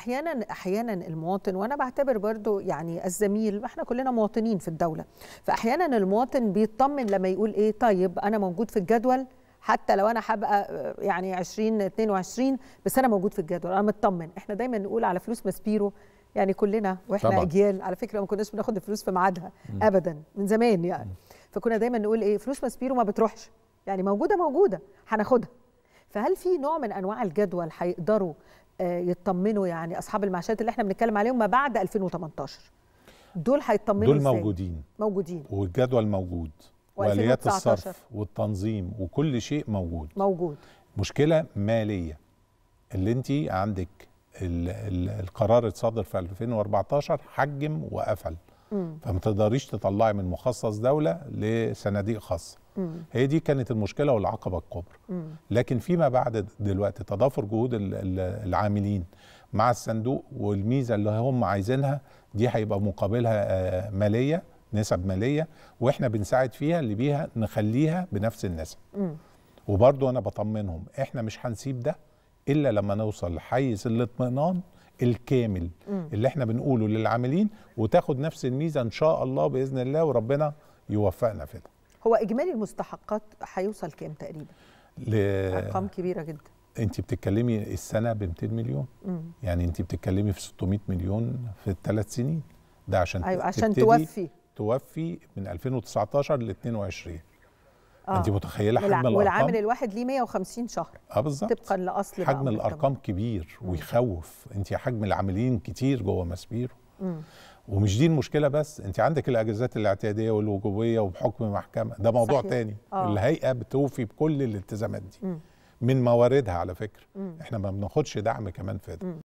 احيانا احيانا المواطن وانا بعتبر برضو يعني الزميل احنا كلنا مواطنين في الدوله فاحيانا المواطن بيطمن لما يقول ايه طيب انا موجود في الجدول حتى لو انا هبقى آه، يعني 20 22 بس انا موجود في الجدول انا مطمن احنا دايما نقول على فلوس ماسبيرو يعني كلنا واحنا طبعا. اجيال على فكره ما كناش بناخد الفلوس في ميعادها ابدا من زمان يعني فكنا دايما نقول ايه فلوس ماسبيرو ما بتروحش يعني موجوده موجوده هناخدها فهل في نوع من انواع الجدول هيقدروا آه، يطمنوا يعني اصحاب المعاشات اللي احنا بنتكلم عليهم ما بعد 2018 دول هيطمنوا دول موجودين موجودين والجدول موجود واليات الصرف والتنظيم وكل شيء موجود موجود مشكله ماليه اللي انت عندك القرار اتصدر في 2014 حجم وقفل فما تقدريش تطلعي من مخصص دوله لصناديق خاصه هي دي كانت المشكله والعقبه الكبرى لكن فيما بعد دلوقتي تضافر جهود العاملين مع الصندوق والميزه اللي هم عايزينها دي هيبقى مقابلها آه، ماليه نسب ماليه واحنا بنساعد فيها اللي بيها نخليها بنفس النسب وبرضو انا بطمنهم احنا مش هنسيب ده الا لما نوصل لحيز الاطمئنان الكامل م. اللي احنا بنقوله للعاملين وتاخد نفس الميزه ان شاء الله باذن الله وربنا يوفقنا في ده هو اجمالي المستحقات هيوصل كام تقريبا ل... ارقام كبيره جدا انت بتتكلمي السنه ب 200 مليون مم. يعني انت بتتكلمي في 600 مليون في الثلاث سنين ده عشان أيوة عشان توفي توفي من 2019 ل 22 آه. انت متخيله حجم الارقام والعامل الواحد ليه 150 شهر اه بالظبط طبقا لاصل حجم الارقام طبعا. كبير ويخوف انت حجم العاملين كتير جوه ماسبيرو ومش دي المشكله بس انت عندك الاجازات الاعتياديه والوجوبيه وبحكم محكمه ده موضوع صحيح. تاني آه. الهيئه بتوفي بكل الالتزامات دي م. من مواردها على فكره م. احنا ما بناخدش دعم كمان في ده